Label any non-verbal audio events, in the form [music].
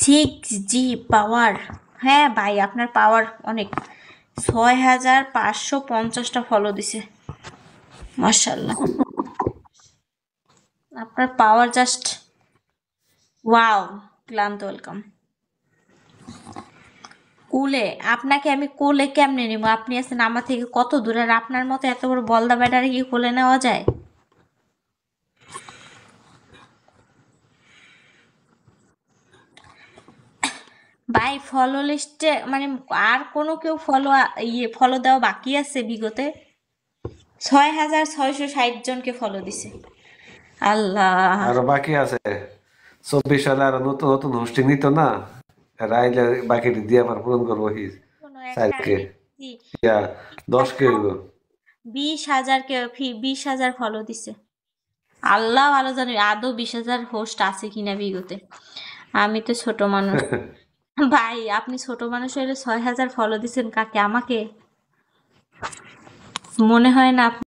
six জি পাওয়ার হ্যাঁ ভাই আপনার পাওয়ার অনেক ছয় হাজার পাঁচশো পঞ্চাশটা ফলো দিছে মার্শাল্লাহ আপনার পাওয়ার জাস্ট ওয়াও ক্লান্ত ওয়েলকাম কুলে আপনাকে আমি কোলে কেমনে নেব আপনি আছেন আমার থেকে কত দূরে আর আপনার মতো এত বড় বলদা ব্যাটারে কি কোলে নেওয়া যায় ভাই ফলো লিস্টে মানে আর কোনো কেউ ফলো ইয়ে ফলো দেওয়া বাকি আছে বিগতে ছয় হাজার ছয়শো ষাট জনকে ফলো দিছে আল্লাহ আর বাকি আছে চব্বিশ সালে আর নতুন নতুন হোস্টিং নিত না রাইলে বাকিটি দিয়ে আমার পূরণ করবো সাইডকে দশ কে হইব বিশ হাজার কে বিশ হাজার ফলো দিছে আল্লাহ ভালো জানে আদৌ বিশ হাজার হোস্ট আছে কিনা বিগতে আমি তো ছোট মানুষ [laughs] ভাই আপনি ছোট মানুষ হলে ছয় হাজার ফলো দিচ্ছেন কাকে আমাকে মনে হয় না